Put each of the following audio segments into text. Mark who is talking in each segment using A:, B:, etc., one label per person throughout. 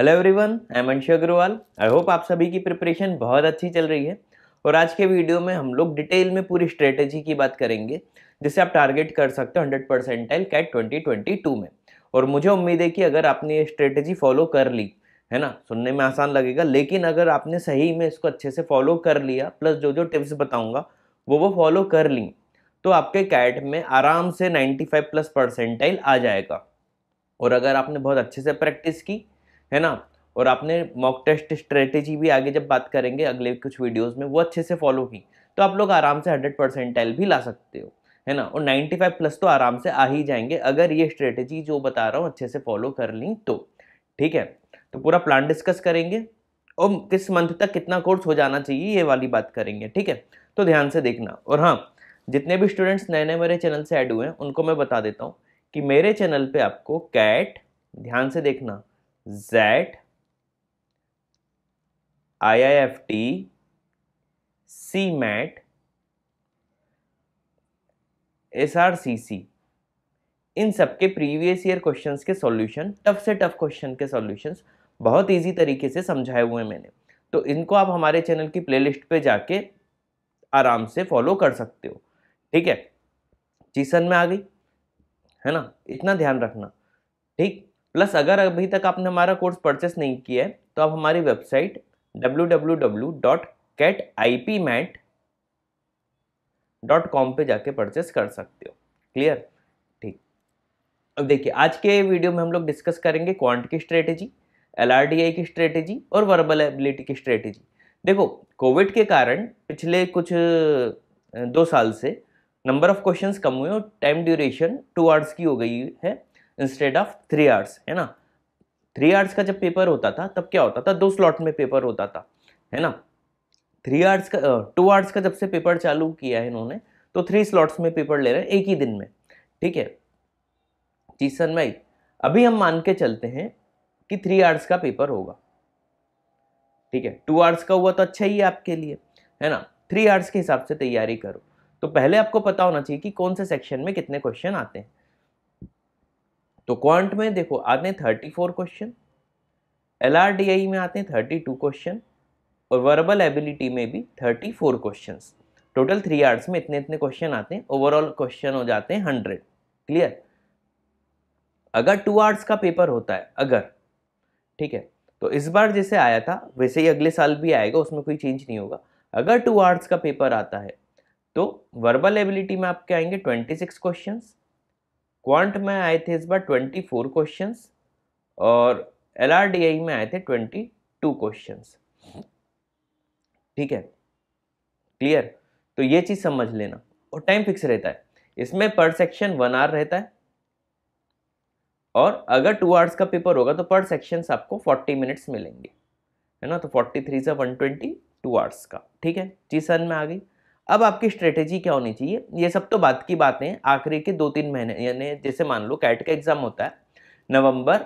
A: hello everyone I am Anshu Agarwal I hope आप सभी की प्रिपरेशन बहुत अच्छी चल रही है और आज के वीडियो में हम लोग डिटेल में पूरी स्ट्रेटेजी की बात करेंगे जिसे आप टारगेट कर सकते हो hundred percentile CAT twenty twenty two में और मुझे उम्मीद है कि अगर आपने ये स्ट्रेटेजी फॉलो कर ली है ना सुनने में आसान लगेगा लेकिन अगर आपने सही में इसको अच्छे से फॉलो कर लिया प्लस जो जो टिप्स बताऊँगा वो वो फॉलो कर ली तो आपके कैट में आराम से नाइन्टी प्लस परसेंटाइल आ जाएगा और अगर आपने बहुत अच्छे से प्रैक्टिस की है ना और आपने मॉक टेस्ट स्ट्रेटेजी भी आगे जब बात करेंगे अगले कुछ वीडियोस में वो अच्छे से फॉलो की तो आप लोग आराम से हंड्रेड परसेंटाइल भी ला सकते हो है ना और 95 प्लस तो आराम से आ ही जाएंगे अगर ये स्ट्रेटेजी जो बता रहा हूँ अच्छे से फॉलो कर ली तो ठीक है तो पूरा प्लान डिस्कस करेंगे और किस मंथ तक कितना कोर्स हो जाना चाहिए ये वाली बात करेंगे ठीक है तो ध्यान से देखना और हाँ जितने भी स्टूडेंट्स नए नए मेरे चैनल से ऐड हुए हैं उनको मैं बता देता हूँ कि मेरे चैनल पे आपको कैट ध्यान से देखना Z आर सी सी इन सबके प्रीवियस ईयर क्वेश्चंस के सॉल्यूशन टफ से टफ क्वेश्चन के सॉल्यूशंस बहुत इजी तरीके से समझाए हुए हैं मैंने तो इनको आप हमारे चैनल की प्लेलिस्ट पे जाके आराम से फॉलो कर सकते हो ठीक है चीसन में आ गई है ना इतना ध्यान रखना ठीक प्लस अगर अभी तक आपने हमारा कोर्स परचेस नहीं किया है तो आप हमारी वेबसाइट www.catipmat.com पे जाके परचेस कर सकते हो क्लियर ठीक अब देखिए आज के वीडियो में हम लोग डिस्कस करेंगे क्वांट की स्ट्रेटेजी एल की स्ट्रेटेजी और वर्बल एबिलिटी की स्ट्रेटेजी देखो कोविड के कारण पिछले कुछ दो साल से नंबर ऑफ क्वेश्चंस कम हुए और टाइम ड्यूरेशन टू आवर्स की हो गई है इंस्टेड ऑफ थ्री आर्स है ना थ्री आर्स का जब पेपर होता था तब क्या होता था दो स्लॉट में पेपर होता था है ना थ्री आवर्स का टू आवर्स का जब से पेपर चालू किया है इन्होंने तो थ्री स्लॉट्स में पेपर ले रहे हैं एक ही दिन में ठीक है जीसन भाई अभी हम मान के चलते हैं कि थ्री आर्स का पेपर होगा ठीक है टू आर्स का हुआ तो अच्छा ही है आपके लिए है ना थ्री आर्स के हिसाब से तैयारी करो तो पहले आपको पता होना चाहिए कि कौन से सेक्शन में कितने क्वेश्चन आते हैं तो क्वांट में देखो आते हैं थर्टी फोर क्वेश्चन एल में आते हैं थर्टी टू क्वेश्चन और वर्बल एबिलिटी में भी thirty four question total three hours में इतने इतने क्वेश्चन आते हैं ओवरऑल क्वेश्चन हो जाते हैं हंड्रेड क्लियर अगर टू आर्ट्स का पेपर होता है अगर ठीक है तो इस बार जैसे आया था वैसे ही अगले साल भी आएगा उसमें कोई चेंज नहीं होगा अगर टू आर्ट्स का पेपर आता है तो वर्बल एबिलिटी में आपके आएंगे ट्वेंटी सिक्स क्वेश्चन क्वांट में आए थे इस बार 24 क्वेश्चंस और एल में आए थे 22 क्वेश्चंस ठीक है क्लियर तो ये चीज़ समझ लेना और टाइम फिक्स रहता है इसमें पर सेक्शन वन आवर रहता है और अगर टू आवर्स का पेपर होगा तो पर सेक्शन आपको फोर्टी मिनट्स मिलेंगे है ना तो फोर्टी थ्री से वन ट्वेंटी टू आवर्स का ठीक है चीज सन में आ गई अब आपकी स्ट्रेटेजी क्या होनी चाहिए ये सब तो बात की बातें आखिरी के दो तीन महीने यानी जैसे मान लो कैट का एग्ज़ाम होता है नवंबर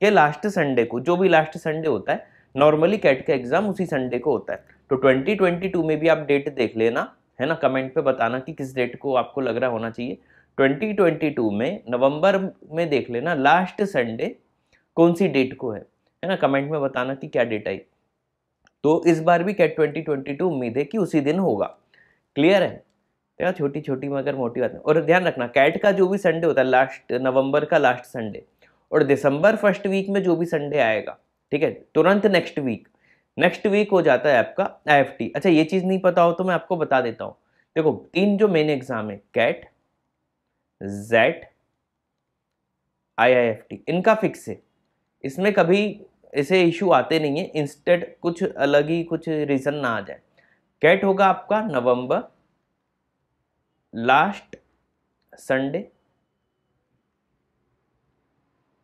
A: के लास्ट संडे को जो भी लास्ट संडे होता है नॉर्मली कैट का एग्ज़ाम उसी संडे को होता है तो 2022 में भी आप डेट देख लेना है ना कमेंट पे बताना कि किस डेट को आपको लग रहा होना चाहिए 2022 में नवंबर में देख लेना लास्ट संडे कौन सी डेट को है है ना कमेंट में बताना कि क्या डेट आई तो इस बार भी कैट 2022 उम्मीद है कि उसी दिन होगा क्लियर है देखा तो छोटी छोटी मगर मोटी बात है और ध्यान रखना कैट का जो भी संडे होता है लास्ट नवंबर का लास्ट संडे और दिसंबर फर्स्ट वीक में जो भी संडे आएगा ठीक है तुरंत नेक्स्ट वीक नेक्स्ट वीक हो जाता है आपका आई अच्छा ये चीज़ नहीं पता हो तो मैं आपको बता देता हूँ देखो तीन जो मेन एग्जाम है कैट जेट आई इनका फिक्स है इसमें कभी ऐसे इशू आते नहीं है इंस्टेड कुछ अलग ही कुछ रीज़न ना आ जाए कैट होगा आपका नवंबर लास्ट संडे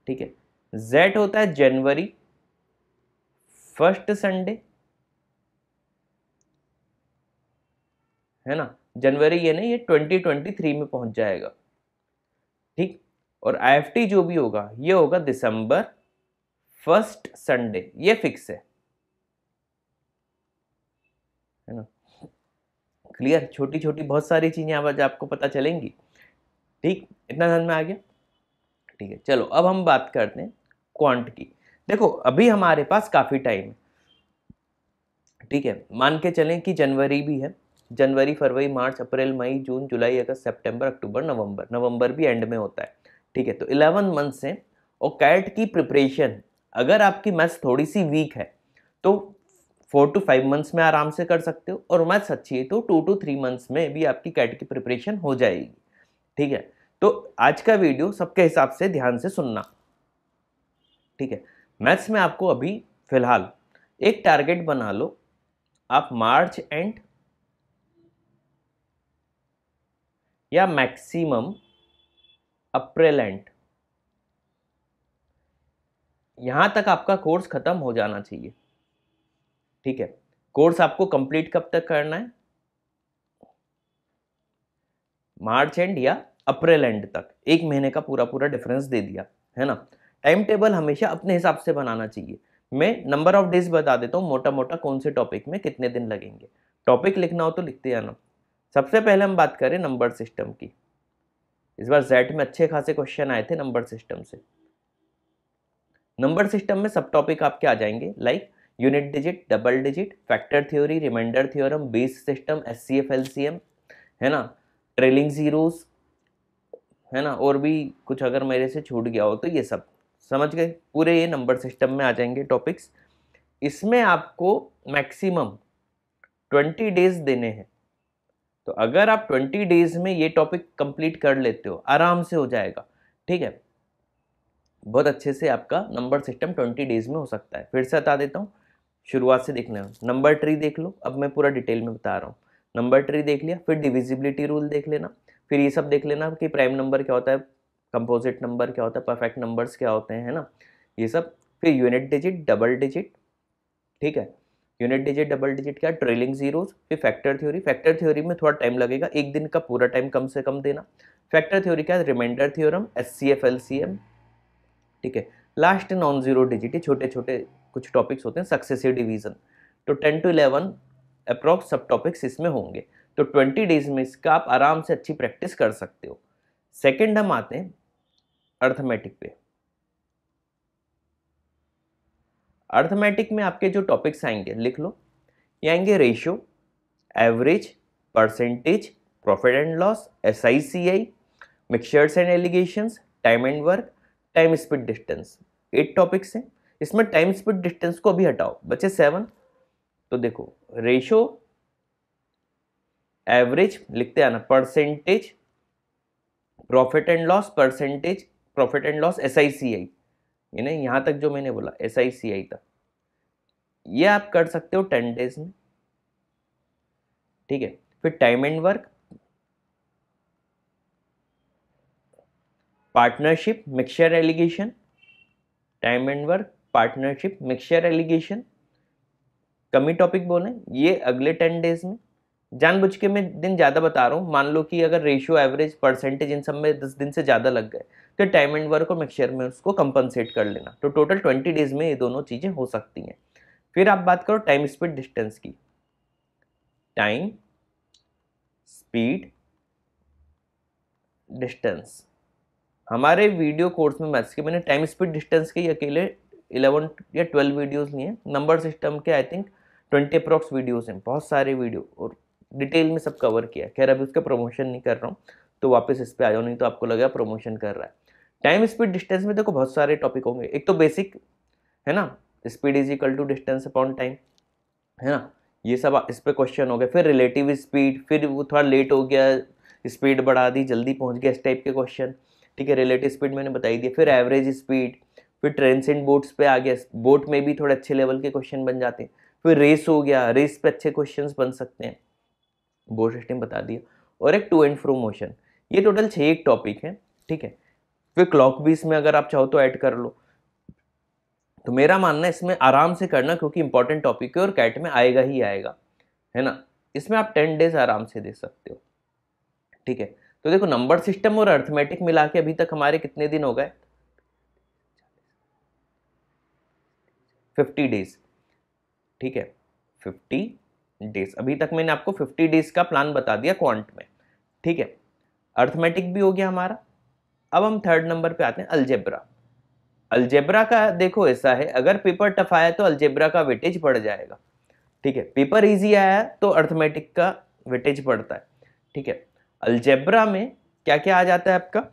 A: ठीक है जेट होता है जनवरी फर्स्ट संडे है ना जनवरी ये नहीं ये ट्वेंटी ट्वेंटी थ्री में पहुंच जाएगा ठीक और आईएफटी जो भी होगा ये होगा दिसंबर फर्स्ट संडे ये फिक्स है क्लियर छोटी छोटी बहुत सारी चीज़ें आज आपको पता चलेंगी ठीक इतना ध्यान में आ गया ठीक है चलो अब हम बात करते हैं क्वांट की देखो अभी हमारे पास काफ़ी टाइम है ठीक है मान के चलें कि जनवरी भी है जनवरी फरवरी मार्च अप्रैल मई जून जुलाई अगस्त सितंबर अक्टूबर नवंबर नवंबर भी एंड में होता है ठीक है तो इलेवन मंथ से और कैट की प्रिपरेशन अगर आपकी मैथ्स थोड़ी सी वीक है तो फोर टू फाइव मंथ्स में आराम से कर सकते हो और मैथ्स अच्छी है तो टू टू थ्री मंथ्स में भी आपकी कैट की प्रिपरेशन हो जाएगी ठीक है तो आज का वीडियो सबके हिसाब से ध्यान से सुनना ठीक है मैथ्स में आपको अभी फिलहाल एक टारगेट बना लो आप मार्च एंड या मैक्सिमम अप्रैल एंड यहाँ तक आपका कोर्स ख़त्म हो जाना चाहिए ठीक है कोर्स आपको कंप्लीट कब तक करना है मार्च एंड या अप्रैल एंड तक एक महीने का पूरा पूरा डिफरेंस दे दिया है ना टाइम टेबल हमेशा अपने हिसाब से बनाना चाहिए मैं नंबर ऑफ डेज बता देता हूँ मोटा मोटा कौन से टॉपिक में कितने दिन लगेंगे टॉपिक लिखना हो तो लिखते जाना सबसे पहले हम बात करें नंबर सिस्टम की इस बार जेट में अच्छे खासे क्वेश्चन आए थे नंबर सिस्टम से नंबर सिस्टम में सब टॉपिक आपके आ जाएंगे like unit digit double digit factor theory remainder theorem base system S C F L C M है ना ट्रेलिंग जीरोस है ना और भी कुछ अगर मेरे से छूट गया हो तो ये सब समझ गए पूरे ये नंबर सिस्टम में आ जाएंगे टॉपिक्स इसमें आपको मैक्सिमम ट्वेंटी डेज देने हैं तो अगर आप ट्वेंटी डेज में ये टॉपिक कंप्लीट कर लेते हो आराम से हो जाएगा ठीक है बहुत अच्छे से आपका नंबर सिस्टम ट्वेंटी डेज में हो सकता है फिर से बता देता हूँ शुरुआत से देखना है नंबर ट्री देख लो अब मैं पूरा डिटेल में बता रहा हूँ नंबर ट्री देख लिया फिर डिविजिबिलिटी रूल देख लेना फिर ये सब देख लेना कि प्राइम नंबर क्या होता है कंपोजिट नंबर क्या होता है परफेक्ट नंबर्स क्या होते हैं है ना ये सब फिर यूनिट डिजिट डबल डिजिट ठीक है यूनिट डिजिट डबल डिजिट क्या ट्रेलिंग जीरोज फिर फैक्टर थ्योरी फैक्टर थ्योरी में थोड़ा टाइम लगेगा एक दिन का पूरा टाइम कम से कम देना फैक्टर थ्योरी क्या remainder theorem S C F L C M ठीक है लास्ट नॉन जीरो डिजिट ये छोटे छोटे कुछ टॉपिक्स होते हैं सक्सेसिव डिवीज़न तो टेन टू इलेवन अप्रॉक्स सब टॉपिक्स इसमें होंगे तो ट्वेंटी डेज में इसका आप आराम से अच्छी प्रैक्टिस कर सकते हो सेकेंड हम आते हैं अर्थमेटिक पे अर्थमेटिक में आपके जो टॉपिक्स आएंगे लिख लो ये आएंगे ratio average percentage profit and loss S I C I mixtures and alligation time and work time speed distance eight topics हैं इसमें टाइम स्पीड डिस्टेंस को भी हटाओ बचे सेवन तो देखो रेशो एवरेज लिखते आना percentage profit and loss percentage profit and loss S I C I यानी यहां तक जो मैंने बोला एस आई सी आई तक ये आप कर सकते हो टेन डेज में ठीक है फिर time and work partnership mixture alligation time and work partnership mixture alligation कमी टॉपिक बोले ये अगले टेन डेज में जानबूझ के मैं दिन ज़्यादा बता रहा हूँ मान लो कि अगर रेशियो एवरेज परसेंटेज इन सब में दस दिन से ज़्यादा लग गए तो टाइम एंड वर्क और मिक्सचर में उसको कंपनसेट कर लेना तो टोटल ट्वेंटी डेज में ये दोनों चीज़ें हो सकती हैं फिर आप बात करो टाइम स्पीड डिस्टेंस की टाइम स्पीड डिस्टेंस हमारे वीडियो कोर्स में मैथ्स के मैंने टाइम स्पीड डिस्टेंस के अकेले इलेवन या ट्वेल्व वीडियोज़ नहीं है नंबर सिस्टम के I think twenty approx videos हैं बहुत सारे वीडियो और डिटेल में सब कवर किया खैर अभी उसका प्रमोशन नहीं कर रहा हूँ तो वापस इस पर आ जाओ नहीं तो आपको लगेगा प्रमोशन कर रहा है टाइम स्पीड डिस्टेंस में देखो बहुत सारे टॉपिक होंगे एक तो बेसिक है ना speed is equal to distance upon time है ना ये सब इस पर क्वेश्चन हो गए फिर रिलेटिव स्पीड फिर वो थोड़ा लेट हो गया स्पीड बढ़ा दी जल्दी पहुंच गया इस टाइप के क्वेश्चन ठीक है रिलेटिव स्पीड मैंने बताई दी फिर एवरेज स्पीड फिर ट्रेंसेंट बोट्स पे आ गया बोट में भी थोड़े अच्छे लेवल के क्वेश्चन बन जाते हैं फिर रेस हो गया रेस पे अच्छे क्वेश्चन बन सकते हैं बोट सिस्टम बता दिया और एक टू एंड फ्रो मोशन ये टोटल छः एक टॉपिक है ठीक है फिर क्लॉक भी इसमें अगर आप चाहो तो ऐड कर लो तो मेरा मानना है इसमें आराम से करना क्योंकि इंपॉर्टेंट टॉपिक है और कैट में आएगा ही आएगा है ना इसमें आप टेन डेज आराम से दे सकते हो ठीक है तो देखो नंबर सिस्टम और अर्थमेटिक मिला के अभी तक हमारे कितने दिन हो गए फिफ्टी डेज ठीक है फिफ्टी डेज अभी तक मैंने आपको फिफ्टी डेज का प्लान बता दिया क्वांट में ठीक है अर्थमेटिक भी हो गया हमारा अब हम थर्ड नंबर पे आते हैं अल्जेब्रा अल्जेब्रा का देखो ऐसा है अगर पेपर टफ आया तो अल्जेब्रा का वेटेज बढ़ जाएगा ठीक है पेपर इजी आया तो अर्थमेटिक का वेटेज बढ़ता है ठीक है अल्जेब्रा में क्या क्या आ जाता है आपका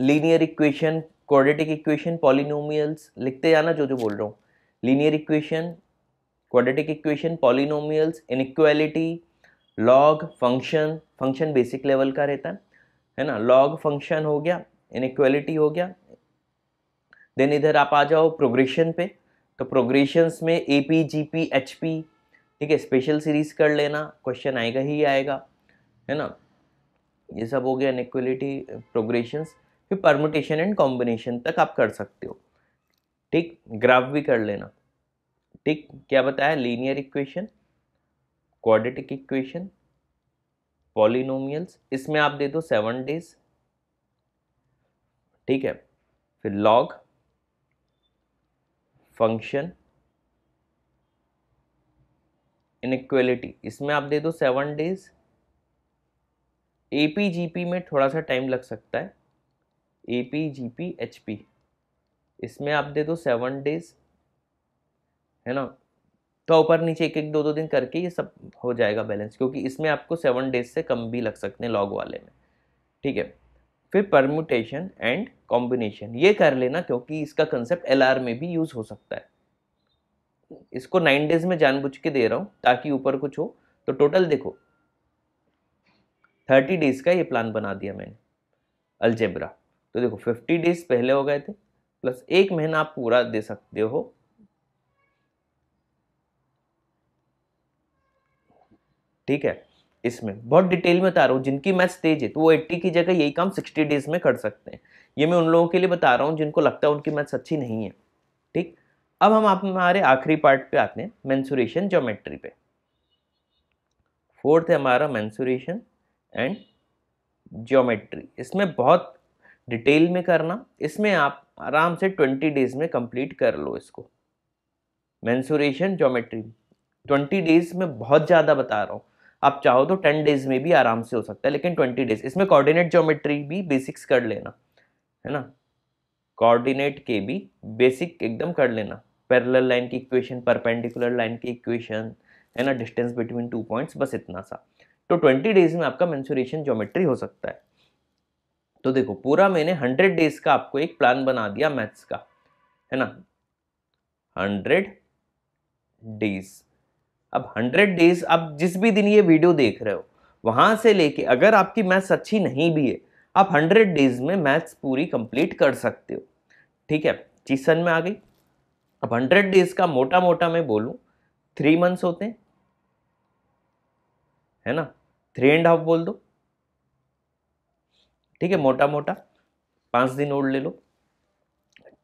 A: linear equation quadratic equation polynomials लिखते जाना जो जो बोल रहा हूँ linear equation, quadratic equation, polynomials, inequality, log function, function basic level का रहता है है ना log function हो गया इनक्वालिटी हो गया देन इधर आप आ जाओ प्रोग्रेशन पे तो प्रोग्रेशंस में A P G P H P ठीक है स्पेशल सीरीज कर लेना क्वेश्चन आएगा ही आएगा है ना ये सब हो गया इनक्वलिटी प्रोग्रेशंस फिर परमोटेशन एंड कॉम्बिनेशन तक आप कर सकते हो ठीक ग्राफ भी कर लेना ठीक क्या बताया linear equation quadratic equation polynomials इसमें आप दे दो सेवन डेज ठीक है फिर लॉग फंक्शन इनक्वेलिटी इसमें आप दे दो सेवन डेज एपीजीपी में थोड़ा सा टाइम लग सकता है AP GP HP G P H P इसमें आप दे दो सेवन डेज है ना तो ऊपर नीचे एक एक दो दो दिन करके ये सब हो जाएगा बैलेंस क्योंकि इसमें आपको सेवन डेज से कम भी लग सकते हैं लॉग वाले में ठीक है फिर परम्यूटेशन एंड कॉम्बिनेशन ये कर लेना क्योंकि इसका कंसेप्ट एल में भी यूज़ हो सकता है इसको नाइन डेज में जानबूझ के दे रहा हूँ ताकि ऊपर कुछ हो तो टोटल देखो थर्टी डेज का ये प्लान बना दिया मैंने अल्जेब्रा तो देखो फिफ्टी डेज पहले हो गए थे प्लस एक महीना आप पूरा दे सकते हो ठीक है इसमें बहुत डिटेल में बता रहा हूँ जिनकी मैथ्स तेज है तो वो 80 की जगह यही काम 60 डेज में कर सकते हैं ये मैं उन लोगों के लिए बता रहा हूँ जिनको लगता है उनकी मैथ्स अच्छी नहीं है ठीक अब हम आप हमारे आखिरी पार्ट पे आते हैं मैंसुरेशन ज्योमेट्री पे फोर्थ है हमारा मैंसुरेशन एंड ज्योमेट्री इसमें बहुत डिटेल में करना इसमें आप आराम से ट्वेंटी डेज में कंप्लीट कर लो इसको मैंसूरेशन जोमेट्री ट्वेंटी डेज में बहुत ज़्यादा बता रहा हूँ आप चाहो तो टेन डेज में भी आराम से हो सकता है लेकिन ट्वेंटी डेज इसमें कोऑर्डिनेट ज्योमेट्री भी बेसिक्स कर लेना है ना कोऑर्डिनेट के भी बेसिक एकदम कर लेना पैरेलल लाइन की इक्वेशन परपेंडिकुलर लाइन की इक्वेशन है ना डिस्टेंस बिटवीन टू पॉइंट्स बस इतना सा तो ट्वेंटी डेज में आपका मैंसुरेशन ज्योमेट्री हो सकता है तो देखो पूरा मैंने हंड्रेड डेज का आपको एक प्लान बना दिया मैथ्स का है ना हंड्रेड डेज अब हंड्रेड डेज आप जिस भी दिन ये वीडियो देख रहे हो वहां से लेके अगर आपकी मैथ्स अच्छी नहीं भी है आप हंड्रेड डेज में मैथ्स पूरी कंप्लीट कर सकते हो ठीक है चीज सन में आ गई अब हंड्रेड डेज का मोटा मोटा मैं बोलूं थ्री मंथ्स होते हैं है ना थ्री एंड हाफ बोल दो ठीक है मोटा मोटा पाँच दिन ओढ़ ले लो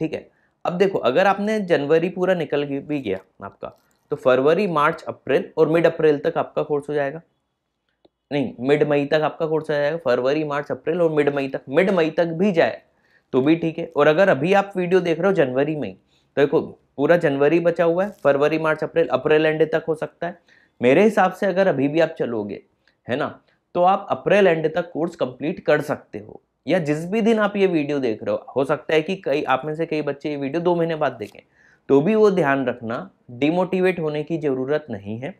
A: ठीक है अब देखो अगर आपने जनवरी पूरा निकल भी गया आपका तो फरवरी मार्च अप्रैल और मिड अप्रैल तक आपका कोर्स हो जाएगा नहीं मिड मई तक आपका कोर्स हो जाएगा फरवरी मार्च अप्रैल और मिड मई तक मिड मई तक भी जाए तो भी ठीक है और अगर अभी आप वीडियो देख रहे हो जनवरी में तो देखो पूरा जनवरी बचा हुआ है फरवरी मार्च अप्रैल अप्रैल एंड तक हो सकता है मेरे हिसाब से अगर अभी भी आप चलोगे है ना तो आप अप्रैल एंड तक कोर्स कंप्लीट कर सकते हो या जिस भी दिन आप ये वीडियो देख रहे हो हो सकता है कि कई आप में से कई बच्चे ये वीडियो दो महीने बाद देखें तो भी वो ध्यान रखना डिमोटिवेट होने की ज़रूरत नहीं है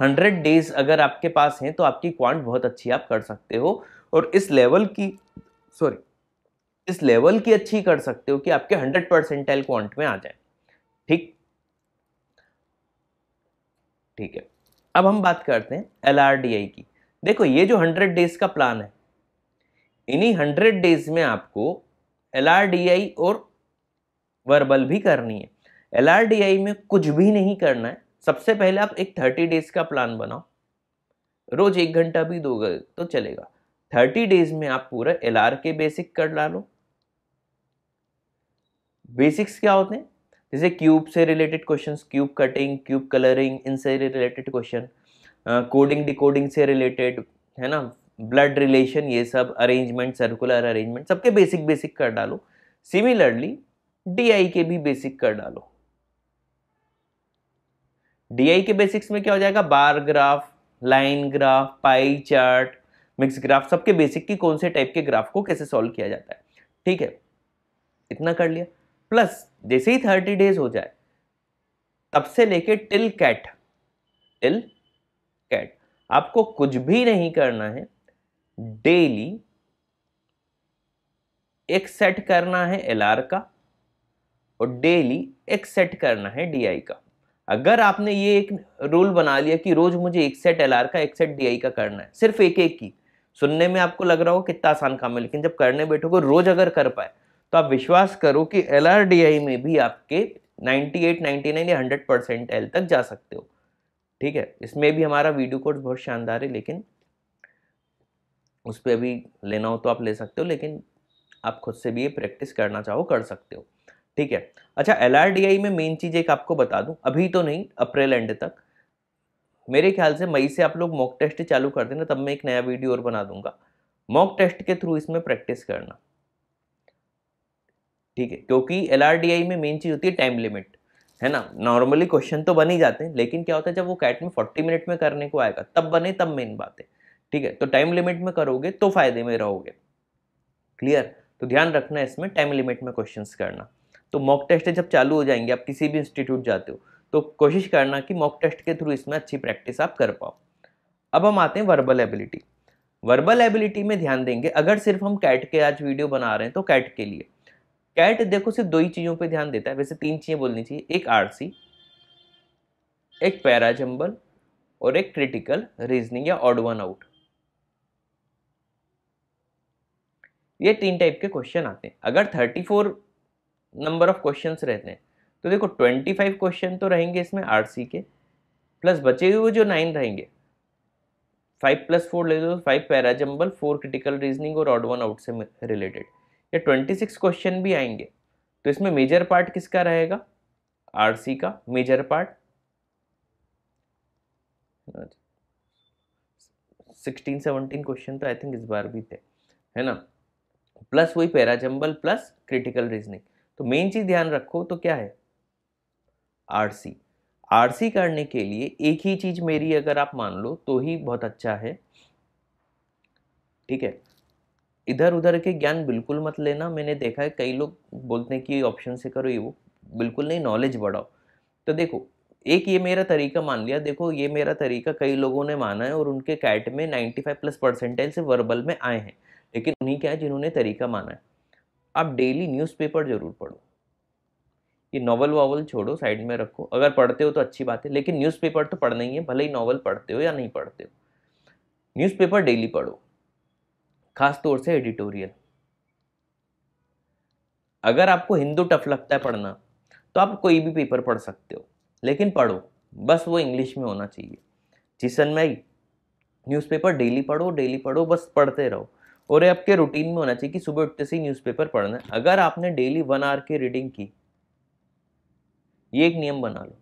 A: हंड्रेड डेज अगर आपके पास हैं तो आपकी क्वांट बहुत अच्छी आप कर सकते हो और इस लेवल की सॉरी इस लेवल की अच्छी कर सकते हो कि आपके हंड्रेड परसेंटाइल क्वांट में आ जाए ठीक ठीक है अब हम बात करते हैं एल की देखो ये जो हंड्रेड डेज का प्लान है इन्हीं हंड्रेड डेज में आपको एल और वर्बल भी करनी है एल में कुछ भी नहीं करना है सबसे पहले आप एक थर्टी डेज का प्लान बनाओ रोज एक घंटा भी दोगे तो चलेगा थर्टी डेज में आप पूरा एल के बेसिक कर डालो बेसिक्स क्या होते हैं जैसे क्यूब से related questions cube cutting cube colouring इनसे रिलेटेड क्वेश्चन कोडिंग डिकोडिंग से रिलेटेड है ना ब्लड रिलेशन ये सब अरेंजमेंट सर्कुलर अरेंजमेंट सबके बेसिक बेसिक कर डालो सिमिलरली डी के भी बेसिक कर डालो डी के बेसिक्स में क्या हो जाएगा bar graph line graph pie chart mix graph सबके बेसिक की कौन से टाइप के ग्राफ को कैसे सॉल्व किया जाता है ठीक है इतना कर लिया प्लस जैसे ही थर्टी डेज हो जाए तब से लेके टिल कैट टिल कैट आपको कुछ भी नहीं करना है डेली एक सेट करना है एल का और डेली एक सेट करना है डी का अगर आपने ये एक रूल बना लिया कि रोज मुझे एक सेट एल का एक सेट डी का करना है सिर्फ एक एक की सुनने में आपको लग रहा हो कितना आसान काम है लेकिन जब करने बैठोगे रोज अगर कर पाए तो आप विश्वास करो कि एल में भी आपके 98, 99 या 100 परसेंट एल तक जा सकते हो ठीक है इसमें भी हमारा वीडियो कोड बहुत शानदार है लेकिन उस पर अभी लेना हो तो आप ले सकते हो लेकिन आप खुद से भी ये प्रैक्टिस करना चाहो कर सकते हो ठीक है अच्छा एल में मेन चीज़ एक आपको बता दूँ अभी तो नहीं अप्रैल एंड तक मेरे ख्याल से मई से आप लोग मॉक टेस्ट चालू कर देना तब मैं एक नया वीडियो और बना दूंगा मॉक टेस्ट के थ्रू इसमें प्रैक्टिस करना ठीक है क्योंकि एल में मेन चीज़ होती है टाइम लिमिट है ना नॉर्मली क्वेश्चन तो बन ही जाते हैं लेकिन क्या होता है जब वो कैट में फोर्टी मिनट में करने को आएगा तब बने तब मेन बात है ठीक है तो टाइम लिमिट में करोगे तो फायदे में रहोगे क्लियर तो ध्यान रखना इसमें टाइम लिमिट में क्वेश्चन करना तो मॉक टेस्ट जब चालू हो जाएंगे आप किसी भी इंस्टीट्यूट जाते हो तो कोशिश करना कि मॉक टेस्ट के थ्रू इसमें अच्छी प्रैक्टिस आप कर पाओ अब हम आते हैं वर्बल एबिलिटी वर्बल एबिलिटी में ध्यान देंगे अगर सिर्फ हम कैट के आज वीडियो बना रहे हैं तो कैट के लिए कैट देखो सिर्फ दो ही चीज़ों पे ध्यान देता है वैसे तीन चीज़ें बोलनी चाहिए एक आरसी एक पैराजम्बल और एक क्रिटिकल रीजनिंग या ऑड वन आउट ये तीन टाइप के क्वेश्चन आते हैं अगर 34 नंबर ऑफ क्वेश्चंस रहते हैं तो देखो 25 क्वेश्चन तो रहेंगे इसमें आरसी के प्लस बचे हुए जो नाइन रहेंगे फाइव प्लस फोर ले दो तो five parajumble four critical reasoning और ऑड वन आउट से रिलेटेड ट्वेंटी 26 क्वेश्चन भी आएंगे तो इसमें मेजर पार्ट किसका रहेगा आरसी का major part sixteen seventeen question तो आई थिंक इस बार भी थे है ना प्लस वही पैराजम्बल प्लस क्रिटिकल रीजनिंग तो मेन चीज़ ध्यान रखो तो क्या है आरसी आरसी करने के लिए एक ही चीज़ मेरी अगर आप मान लो तो ही बहुत अच्छा है ठीक है इधर उधर के ज्ञान बिल्कुल मत लेना मैंने देखा है कई लोग बोलते हैं कि ऑप्शन से करो ये वो बिल्कुल नहीं नॉलेज बढ़ाओ तो देखो एक ये मेरा तरीका मान लिया देखो ये मेरा तरीका कई लोगों ने माना है और उनके कैट में 95 प्लस परसेंटेज से वर्बल में आए हैं लेकिन उन्हीं क्या है जिन्होंने तरीका माना है आप डेली न्यूज़पेपर जरूर पढ़ो ये नॉवल वावल छोड़ो साइड में रखो अगर पढ़ते हो तो अच्छी बात है लेकिन न्यूज़पेपर तो पढ़ना ही है भले ही नॉवल पढ़ते हो या नहीं पढ़ते हो न्यूज़पेपर डेली पढ़ो खास तौर से एडिटोरियल अगर आपको हिंदू टफ लगता है पढ़ना तो आप कोई भी पेपर पढ़ सकते हो लेकिन पढ़ो बस वो इंग्लिश में होना चाहिए जिसन में न्यूज़पेपर डेली पढ़ो डेली पढ़ो बस पढ़ते रहो और ये आपके रूटीन में होना चाहिए कि सुबह उठते से ही न्यूज़पेपर पढ़ना है अगर आपने डेली वन आवर की रीडिंग की ये एक नियम बना लो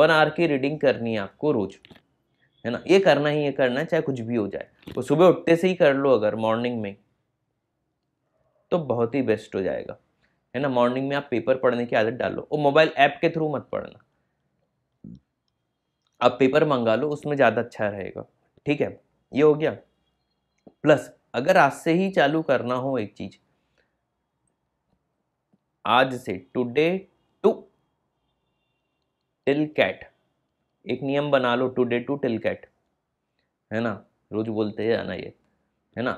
A: वन आवर की रीडिंग करनी है आपको रोज़ है ना ये करना ही ये करना है चाहे कुछ भी हो जाए वो सुबह उठते से ही कर लो अगर मॉर्निंग में तो बहुत ही बेस्ट हो जाएगा है ना मॉर्निंग में आप पेपर पढ़ने की आदत डालो और मोबाइल ऐप के थ्रू मत पढ़ना आप पेपर मंगा लो उसमें ज़्यादा अच्छा रहेगा ठीक है ये हो गया प्लस अगर आज से ही चालू करना हो एक चीज़ आज से टुडे टू टिल कैट एक नियम बना लो today to till CAT है ना रोज बोलते हैं ना ये है ना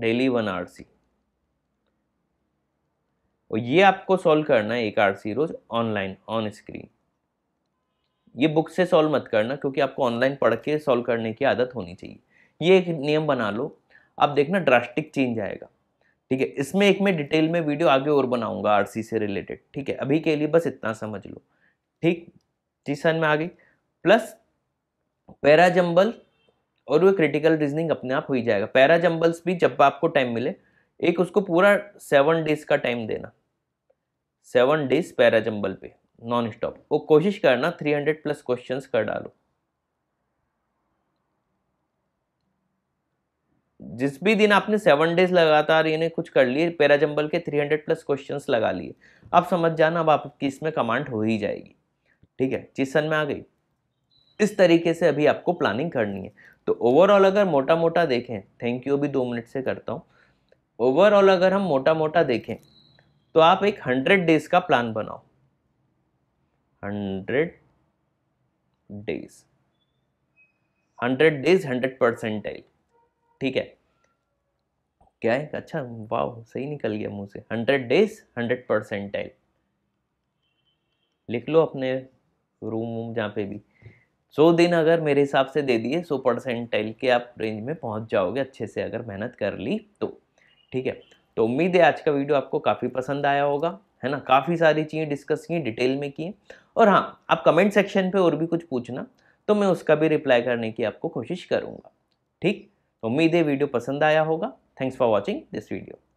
A: डेली वन आर सी और ये आपको सॉल्व करना है एक आर सी रोज ऑनलाइन ऑन स्क्रीन ये बुक से सॉल्व मत करना क्योंकि आपको ऑनलाइन पढ़ के सॉल्व करने की आदत होनी चाहिए ये एक नियम बना लो आप देखना ड्रास्टिक चेंज आएगा ठीक है इसमें एक मैं डिटेल में वीडियो आगे और बनाऊंगा आरसी से रिलेटेड ठीक है अभी के लिए बस इतना समझ लो ठीक जीसन में आ गई प्लस पैराजम्बल और वो क्रिटिकल रीजनिंग अपने आप हो ही जाएगा पैराजम्बल्स भी जब आपको टाइम मिले एक उसको पूरा सेवन डेज का टाइम देना सेवन डेज पैराजम्बल पे नॉन स्टॉप वो कोशिश करना थ्री हंड्रेड प्लस क्वेश्चंस कर डालो जिस भी दिन आपने सेवन डेज लगातार इन्हें कुछ कर लिए पैराजम्बल के थ्री हंड्रेड प्लस क्वेश्चंस लगा लिए आप समझ जाना अब आपकी इसमें कमांड हो ही जाएगी ठीक है चीज सन में आ गई इस तरीके से अभी आपको प्लानिंग करनी है तो ओवरऑल अगर मोटा मोटा देखें थैंक यू अभी दो मिनट से करता हूँ ओवरऑल अगर हम मोटा मोटा देखें तो आप एक हंड्रेड डेज का प्लान बनाओ hundred days hundred days hundred percent ठीक है क्या है अच्छा वाह सही निकल गया मुंह से हंड्रेड डेज हंड्रेड परसेंट लिख लो अपने रूम वूम जहाँ पे भी सौ दिन अगर मेरे हिसाब से दे दिए सौ परसेंटाइल के आप रेंज में पहुँच जाओगे अच्छे से अगर मेहनत कर ली तो ठीक है तो उम्मीद है आज का वीडियो आपको काफ़ी पसंद आया होगा है ना काफ़ी सारी चीज़ें डिस्कस की डिटेल में की और हाँ आप कमेंट सेक्शन पे और भी कुछ पूछना तो मैं उसका भी रिप्लाई करने की आपको कोशिश करूँगा ठीक उम्मीद है वीडियो पसंद आया होगा thanks for watching this video